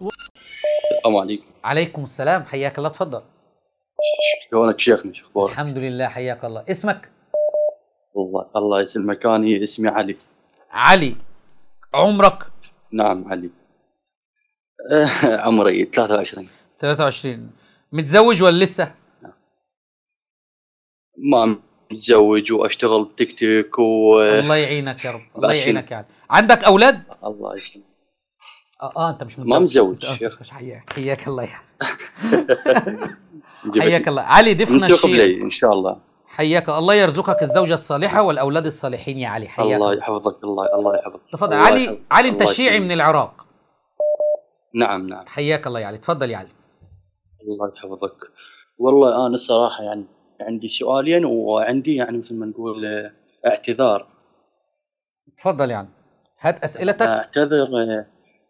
و... السلام عليكم عليكم السلام حياك الله تفضل شلونك شيخنا شو اخبارك؟ الحمد لله حياك الله اسمك؟ والله الله يسلمك انا اسمي علي علي عمرك؟ نعم علي عمري 23 23 متزوج ولا لسه؟ ما متزوج واشتغل بتيك توك و الله يعينك يا رب الله يعينك يا علي عندك اولاد؟ الله يسلمك آه،, اه انت مش متزوج ما متزوج حياك حياك الله حياك الله علي دفنا الشيخ ان شاء الله حياك الله يرزقك الزوجه الصالحه والاولاد الصالحين يا علي حياك الله يحفظك الله الله يحفظك تفضل الله علي يحفظك. علي انت شيعي من العراق نعم نعم حياك الله يا علي تفضل يا علي الله يحفظك والله انا الصراحه يعني عندي سؤالين وعندي يعني مثل ما نقول اعتذار تفضل يعني هات اسئلتك اعتذر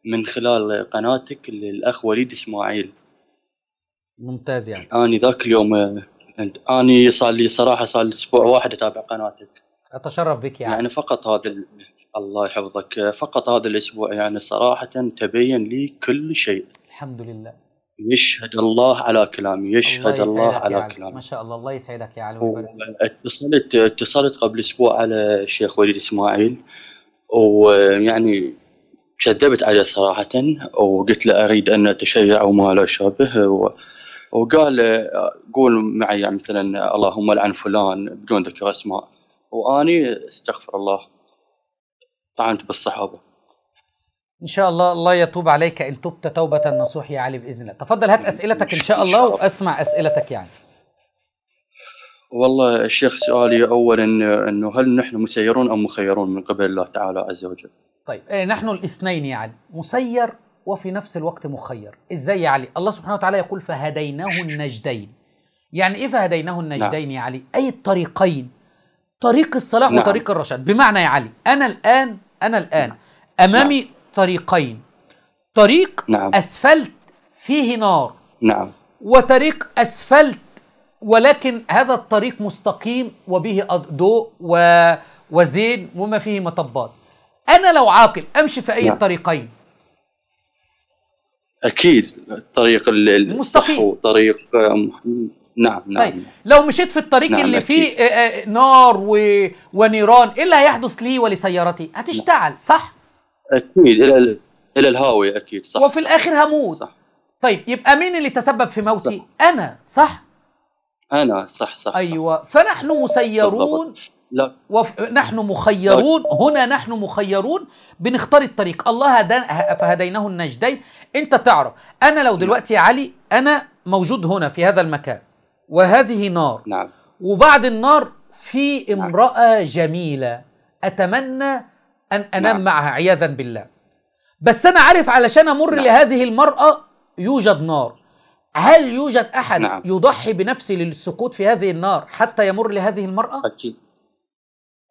من خلال قناتك للاخ وليد اسماعيل ممتاز يعني اني ذاك اليوم اني صار لي صراحه صار لي اسبوع واحد اتابع قناتك اتشرف بك يعني يعني فقط هذا ال... الله يحفظك فقط هذا الاسبوع يعني صراحه تبين لي كل شيء الحمد لله يشهد الله على كلامي يشهد الله, الله على يعني. كلامي ما شاء الله الله يسعدك يا علوي اتصلت اتصلت قبل اسبوع على الشيخ وليد اسماعيل ويعني كذبت عليه صراحة وقلت له أريد أن أتشيع وما لا شابه وقال قول معي يعني مثلا اللهم لعن فلان بدون ذكر أسماء وأني استغفر الله طعنت بالصحابة إن شاء الله الله يتوب عليك إن تبت توبة نصوح يا علي بإذن الله تفضل هات أسئلتك إن شاء الله وأسمع أسئلتك يعني والله الشيخ سؤالي أولا أنه هل نحن مسيرون أم مخيرون من قبل الله تعالى عز وجل طيب إيه، نحن الاثنين يعني مسير وفي نفس الوقت مخير ازاي يا علي الله سبحانه وتعالى يقول فهديناه النجدين يعني ايه فهديناه النجدين نعم. يا علي اي الطريقين طريق الصلاح نعم. وطريق الرشاد بمعنى يا علي انا الان انا الان نعم. امامي نعم. طريقين طريق نعم. اسفلت فيه نار نعم وطريق اسفلت ولكن هذا الطريق مستقيم وبه ضوء و... وزين وما فيه مطبات انا لو عاقل امشي في اي لا. نعم. الطريقين اكيد الطريق المستقيم وطريق نعم نعم طيب لو مشيت في الطريق نعم اللي فيه أكيد. آه، آه، نار و... ونيران ايه اللي هيحدث لي ولسيارتي هتشتعل نعم. صح اكيد الى الى الهاويه اكيد صح وفي الاخر هموت صح طيب يبقى مين اللي تسبب في موتي صح. انا صح انا صح صح ايوه فنحن مسيرون بالضبط. وف... نحن مخيرون هنا نحن مخيرون بنختار الطريق الله هدا... فهديناه النجدين انت تعرف انا لو دلوقتي يا علي انا موجود هنا في هذا المكان وهذه نار نعم. وبعد النار في نعم. امرأة جميلة أتمنى أن أنام نعم. معها عياذا بالله بس أنا عارف علشان أمر نعم. لهذه المرأة يوجد نار هل يوجد أحد نعم. يضحي بنفسه للسقوط في هذه النار حتى يمر لهذه المرأة؟ أكيد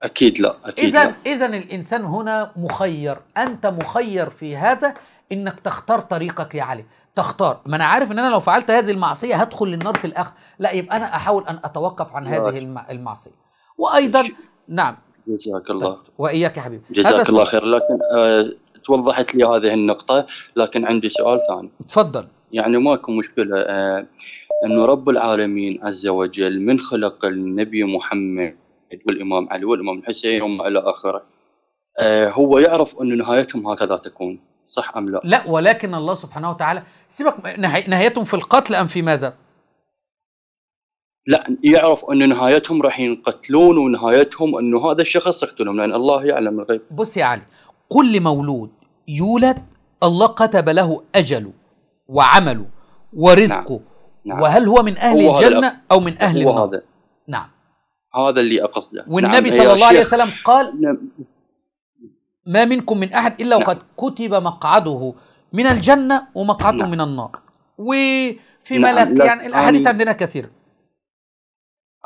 اكيد لا اكيد اذا اذا الانسان هنا مخير انت مخير في هذا انك تختار طريقك يا علي تختار ما انا عارف ان انا لو فعلت هذه المعصيه هدخل للنار في الاخر لا يبقى انا احاول ان اتوقف عن هذه المعصيه وايضا نعم جزاك الله طيب، واياك يا حبيبي جزاك الله خير لكن أه توضحت لي هذه النقطه لكن عندي سؤال ثاني تفضل يعني ماكو مشكله أه انه رب العالمين عز وجل من خلق النبي محمد المؤيد والامام علي والامام الحسين وما الى اخره آه، هو يعرف انه نهايتهم هكذا تكون صح ام لا لا ولكن الله سبحانه وتعالى سيبك نهايتهم في القتل ام في ماذا لا يعرف ان نهايتهم راح ينقتلون ونهايتهم انه هذا الشخص يقتلهم لان الله يعلم الغيب بص يا علي كل مولود يولد الله كتب له اجله وعمله نعم، ورزقه نعم. نعم. وهل هو من اهل هو الجنه او من اهل النار نعم هذا اللي اقصده نعم، والنبي نعم صلى الله عليه وسلم قال نعم. ما منكم من أحد إلا وقد نعم. كتب مقعده من الجنة ومقعده نعم. من النار وفي نعم. ملك يعني الأحاديث عندنا كثير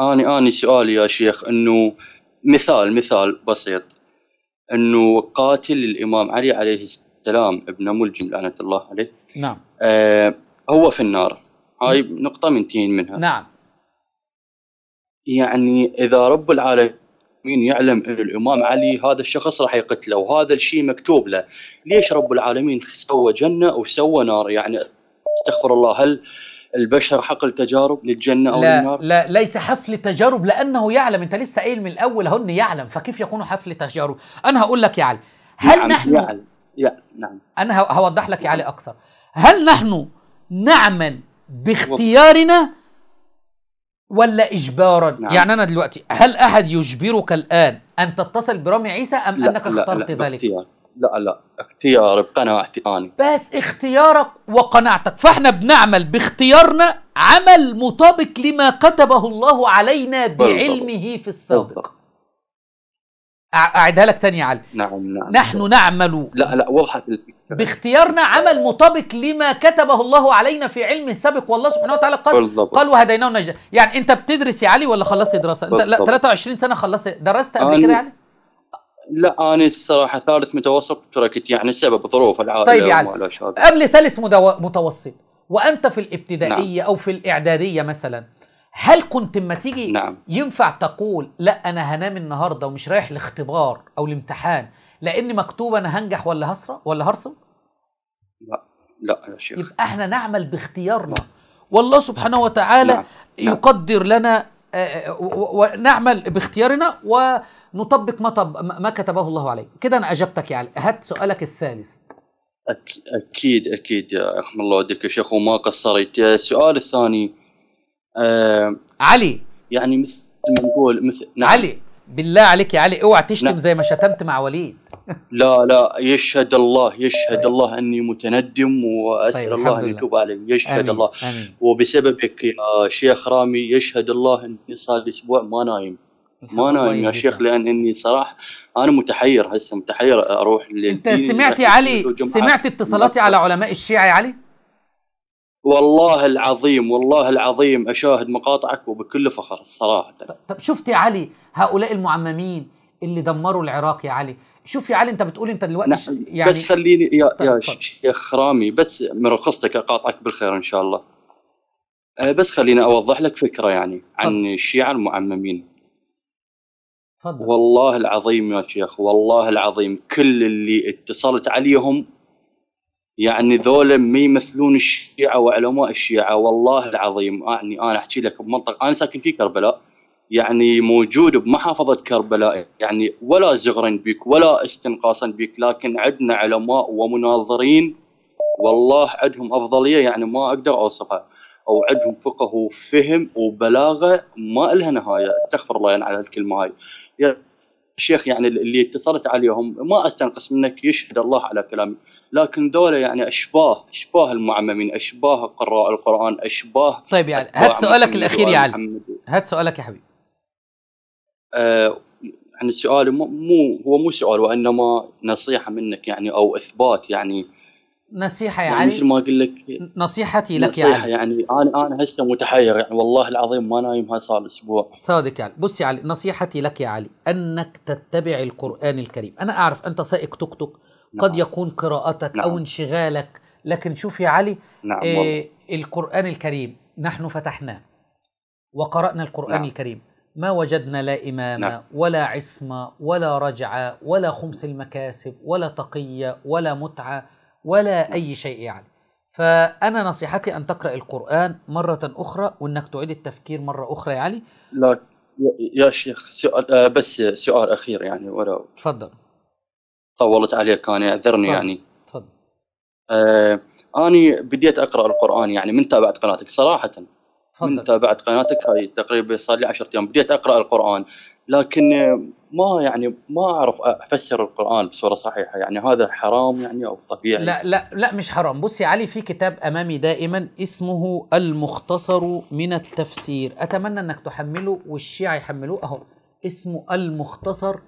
اني اني سؤالي يا شيخ أنه مثال مثال بسيط أنه قاتل الإمام علي عليه السلام ابن ملجم لعنة الله عليه نعم آه هو في النار هاي نعم. نقطة من تين منها نعم يعني اذا رب العالمين يعلم ان الامام علي هذا الشخص راح يقتله وهذا الشيء مكتوب له ليش رب العالمين سوى جنه وسوى نار يعني استغفر الله هل البشر حقل تجارب للجنه او لا للنار لا ليس حفل تجارب لانه يعلم انت لسه قايل من الاول هن يعلم فكيف يكون حفل تجارب انا هقول لك يا علي هل نعم نحن يعلم. يعلم. نعم انا هوضح لك يا علي اكثر هل نحن نعمل باختيارنا ولا إجبارا نعم. يعني أنا دلوقتي هل أحد يجبرك الآن أن تتصل برامي عيسى أم لا أنك لا اخترت لا ذلك؟ باختيار. لا لا اختياري بقناعتي أنا بس اختيارك وقناعتك فإحنا بنعمل باختيارنا عمل مطابق لما كتبه الله علينا بعلمه في السابق بالضبط. اعيدها لك تاني يا علي نعم نعم نحن نعمل لا لا وضحت الفكره باختيارنا عمل مطابق لما كتبه الله علينا في علم السابق والله سبحانه وتعالى قال بالضبط. قال وهديناه النجدة يعني انت بتدرس يا علي ولا خلصت دراسه انت لا 23 سنه خلصت درست قبل كده يعني؟ لا انا الصراحه ثالث متوسط تركت يعني سبب ظروف العائله طيب يا علي قبل ثالث متوسط وانت في الابتدائيه نعم. او في الاعداديه مثلا هل كنت ما تيجي نعم. ينفع تقول لا انا هنام النهارده ومش رايح لاختبار او الامتحان لان مكتوب انا هنجح ولا هسرى ولا هرسم لا لا يا شيخ يبقى احنا نعمل باختيارنا والله سبحانه وتعالى نعم. نعم. يقدر لنا آه، آه، ونعمل باختيارنا ونطبق ما, طب ما كتبه الله عليه كده انا اجبتك يا علي هات سؤالك الثالث أك... اكيد اكيد يا رحم الله وديك يا شيخ وما قصرت السؤال الثاني آه علي يعني مثل ما نقول مثل نعم. علي بالله عليك يا علي اوعى تشتم نعم. زي ما شتمت مع وليد لا لا يشهد الله يشهد طيب. الله اني متندم واسال طيب الله ان يتوب علي يشهد أمين. الله أمين. وبسببك يا شيخ رامي يشهد الله اني صار لي اسبوع ما نايم ما نايم يا شيخ لان اني صراحه انا متحير هسه متحير اروح انت سمعت يا علي سمعت اتصالاتي نعم. على علماء الشيعه يا علي؟ والله العظيم والله العظيم اشاهد مقاطعك وبكل فخر الصراحه طب شفت يا علي هؤلاء المعممين اللي دمروا العراق يا علي شوف يا علي انت بتقول انت دلوقتي نعم. يعني بس خليني يا طب يا شيخ رامي بس من رخصتك اقاطعك بالخير ان شاء الله أه، بس خليني اوضح لك فكره يعني عن الشيعه المعممين فضل. والله العظيم يا شيخ والله العظيم كل اللي اتصلت عليهم يعني ذول ما يمثلون الشيعه وعلماء الشيعه والله العظيم يعني انا احكي لك بمنطقه انا ساكن في كربلاء يعني موجود بمحافظه كربلاء يعني ولا زغرا بك ولا استنقاصا بك لكن عندنا علماء ومناظرين والله عندهم افضليه يعني ما اقدر اوصفها او عندهم فقه وفهم وبلاغه ما لها نهايه استغفر الله يعني على الكلمه هاي الشيخ يعني اللي اتصلت عليهم ما استنقص منك يشهد الله على كلامي لكن دولة يعني اشباه اشباه المعممين اشباه قراء القران اشباه طيب يعني هات سؤالك الاخير يا علي هات سؤالك يا حبيبي آه يعني سؤالي مو هو مو سؤال وانما نصيحه منك يعني او اثبات يعني نصيحه يا يعني علي مثل ما اقول لك نصيحتي لك نصيحة يا علي يعني انا انا هسه متحير يعني والله العظيم ما نايم هاي صار اسبوع صادق يا علي بص يا علي نصيحتي لك يا علي انك تتبع القران الكريم انا اعرف انت سائق توك توك نعم. قد يكون قراءتك نعم. او انشغالك لكن شوف يا علي نعم إيه القران الكريم نحن فتحناه وقرانا القران نعم. الكريم ما وجدنا لا إمام نعم. ولا عصمة ولا رجعة ولا خمس المكاسب ولا تقية ولا متعة ولا أي شيء يعني فأنا نصيحتي أن تقرأ القرآن مرة أخرى وأنك تعيد التفكير مرة أخرى يا علي لا يا شيخ سؤال آه، بس سؤال أخير يعني ولا تفضل طولت عليك أنا أعذرني يعني تفضل آه أنا بديت أقرأ القرآن يعني من تابعت قناتك صراحة تفضل. من تابعت قناتك هاي تقريبا صار لي 10 ايام بديت اقرا القران لكن ما يعني ما اعرف افسر القران بصوره صحيحه يعني هذا حرام يعني او طبيعي لا لا لا مش حرام بصي يا علي في كتاب امامي دائما اسمه المختصر من التفسير اتمنى انك تحمله والشيعه يحملوه اهو اسمه المختصر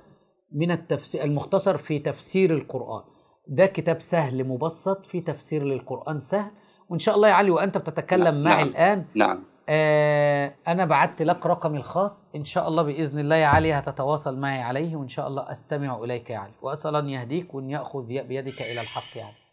من التفسير المختصر في تفسير القران ده كتاب سهل مبسط في تفسير للقران سهل وان شاء الله يا علي وانت بتتكلم نعم معي نعم الان نعم آه انا بعدت لك رقمي الخاص ان شاء الله باذن الله يا علي هتتواصل معي عليه وان شاء الله استمع اليك يا علي واسال ان يهديك وان ياخذ بيدك الى الحق يا علي